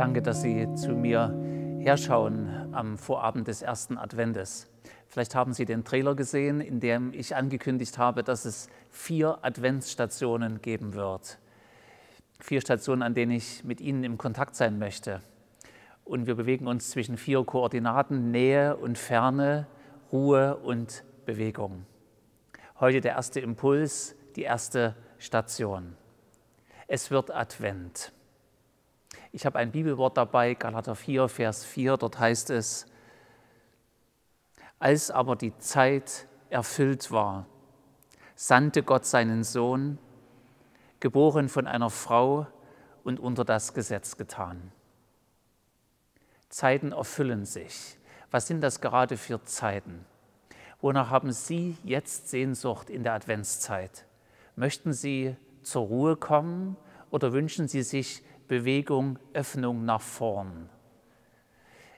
Danke, dass Sie zu mir herschauen am Vorabend des ersten Adventes. Vielleicht haben Sie den Trailer gesehen, in dem ich angekündigt habe, dass es vier Adventsstationen geben wird. Vier Stationen, an denen ich mit Ihnen im Kontakt sein möchte. Und wir bewegen uns zwischen vier Koordinaten, Nähe und Ferne, Ruhe und Bewegung. Heute der erste Impuls, die erste Station. Es wird Advent. Ich habe ein Bibelwort dabei, Galater 4, Vers 4, dort heißt es, als aber die Zeit erfüllt war, sandte Gott seinen Sohn, geboren von einer Frau und unter das Gesetz getan. Zeiten erfüllen sich. Was sind das gerade für Zeiten? Wonach haben Sie jetzt Sehnsucht in der Adventszeit? Möchten Sie zur Ruhe kommen oder wünschen Sie sich Bewegung, Öffnung nach vorn.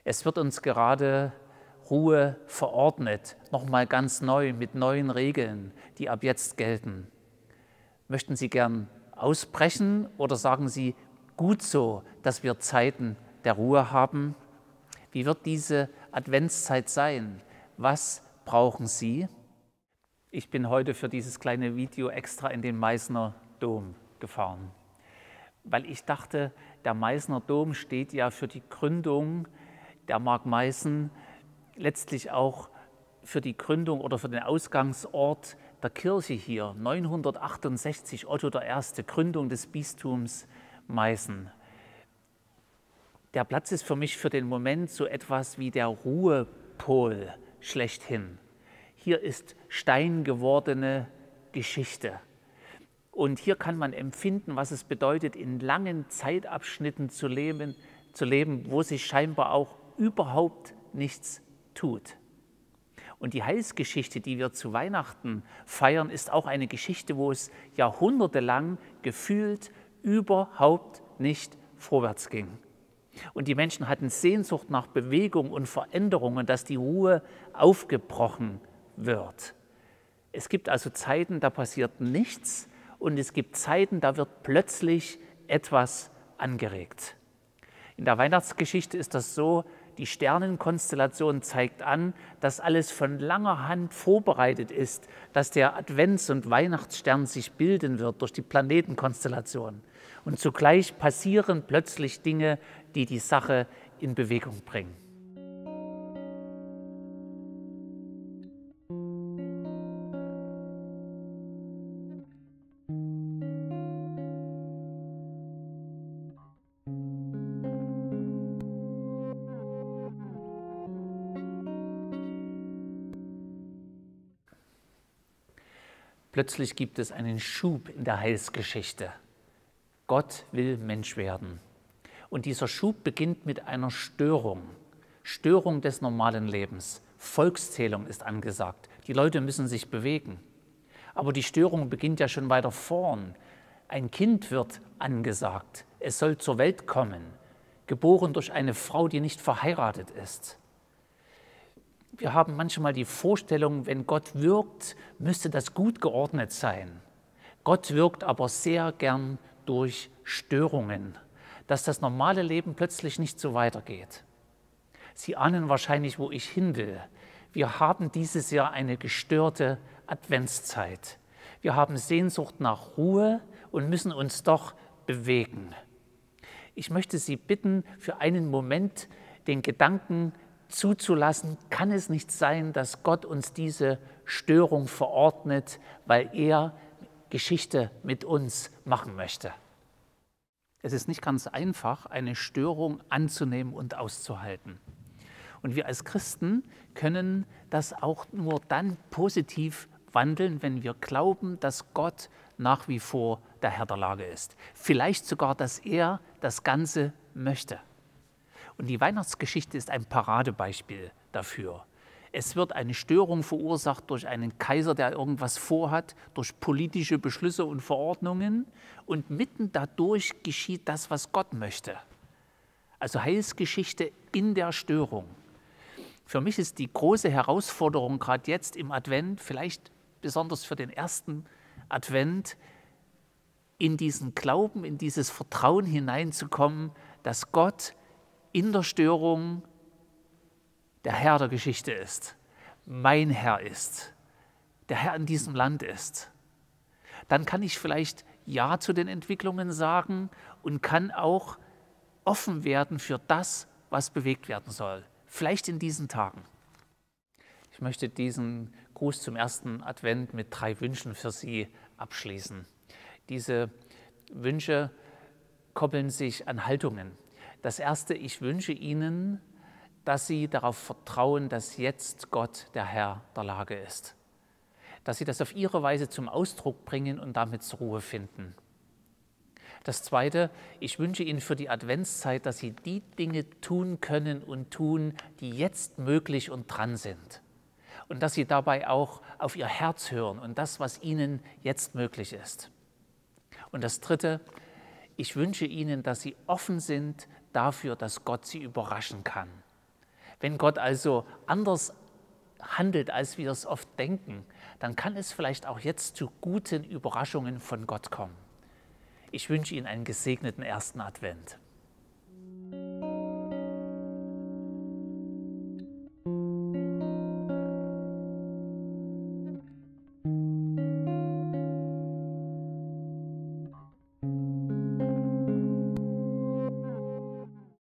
Es wird uns gerade Ruhe verordnet, nochmal ganz neu mit neuen Regeln, die ab jetzt gelten. Möchten Sie gern ausbrechen oder sagen Sie, gut so, dass wir Zeiten der Ruhe haben? Wie wird diese Adventszeit sein? Was brauchen Sie? Ich bin heute für dieses kleine Video extra in den Meißner Dom gefahren weil ich dachte, der Meißner Dom steht ja für die Gründung der Mark Meißen, letztlich auch für die Gründung oder für den Ausgangsort der Kirche hier, 968 Otto I., Gründung des Bistums Meißen. Der Platz ist für mich für den Moment so etwas wie der Ruhepol schlechthin. Hier ist steingewordene Geschichte. Und hier kann man empfinden, was es bedeutet, in langen Zeitabschnitten zu leben, zu leben, wo sich scheinbar auch überhaupt nichts tut. Und die Heilsgeschichte, die wir zu Weihnachten feiern, ist auch eine Geschichte, wo es jahrhundertelang gefühlt überhaupt nicht vorwärts ging. Und die Menschen hatten Sehnsucht nach Bewegung und Veränderungen, dass die Ruhe aufgebrochen wird. Es gibt also Zeiten, da passiert nichts und es gibt Zeiten, da wird plötzlich etwas angeregt. In der Weihnachtsgeschichte ist das so, die Sternenkonstellation zeigt an, dass alles von langer Hand vorbereitet ist, dass der Advents- und Weihnachtsstern sich bilden wird durch die Planetenkonstellation. Und zugleich passieren plötzlich Dinge, die die Sache in Bewegung bringen. Plötzlich gibt es einen Schub in der Heilsgeschichte. Gott will Mensch werden. Und dieser Schub beginnt mit einer Störung. Störung des normalen Lebens. Volkszählung ist angesagt. Die Leute müssen sich bewegen. Aber die Störung beginnt ja schon weiter vorn. Ein Kind wird angesagt. Es soll zur Welt kommen, geboren durch eine Frau, die nicht verheiratet ist wir haben manchmal die Vorstellung, wenn Gott wirkt, müsste das gut geordnet sein. Gott wirkt aber sehr gern durch Störungen, dass das normale Leben plötzlich nicht so weitergeht. Sie ahnen wahrscheinlich, wo ich hin will. Wir haben dieses Jahr eine gestörte Adventszeit. Wir haben Sehnsucht nach Ruhe und müssen uns doch bewegen. Ich möchte Sie bitten, für einen Moment den Gedanken zuzulassen, kann es nicht sein, dass Gott uns diese Störung verordnet, weil er Geschichte mit uns machen möchte. Es ist nicht ganz einfach, eine Störung anzunehmen und auszuhalten. Und wir als Christen können das auch nur dann positiv wandeln, wenn wir glauben, dass Gott nach wie vor der Herr der Lage ist. Vielleicht sogar, dass er das Ganze möchte. Und die Weihnachtsgeschichte ist ein Paradebeispiel dafür. Es wird eine Störung verursacht durch einen Kaiser, der irgendwas vorhat, durch politische Beschlüsse und Verordnungen. Und mitten dadurch geschieht das, was Gott möchte. Also Heilsgeschichte in der Störung. Für mich ist die große Herausforderung gerade jetzt im Advent, vielleicht besonders für den ersten Advent, in diesen Glauben, in dieses Vertrauen hineinzukommen, dass Gott in der Störung der Herr der Geschichte ist, mein Herr ist, der Herr in diesem Land ist, dann kann ich vielleicht Ja zu den Entwicklungen sagen und kann auch offen werden für das, was bewegt werden soll, vielleicht in diesen Tagen. Ich möchte diesen Gruß zum ersten Advent mit drei Wünschen für Sie abschließen. Diese Wünsche koppeln sich an Haltungen. Das Erste, ich wünsche Ihnen, dass Sie darauf vertrauen, dass jetzt Gott der Herr der Lage ist. Dass Sie das auf Ihre Weise zum Ausdruck bringen und damit zur Ruhe finden. Das Zweite, ich wünsche Ihnen für die Adventszeit, dass Sie die Dinge tun können und tun, die jetzt möglich und dran sind. Und dass Sie dabei auch auf Ihr Herz hören und das, was Ihnen jetzt möglich ist. Und das Dritte, ich wünsche Ihnen, dass Sie offen sind dafür, dass Gott sie überraschen kann. Wenn Gott also anders handelt, als wir es oft denken, dann kann es vielleicht auch jetzt zu guten Überraschungen von Gott kommen. Ich wünsche Ihnen einen gesegneten ersten Advent.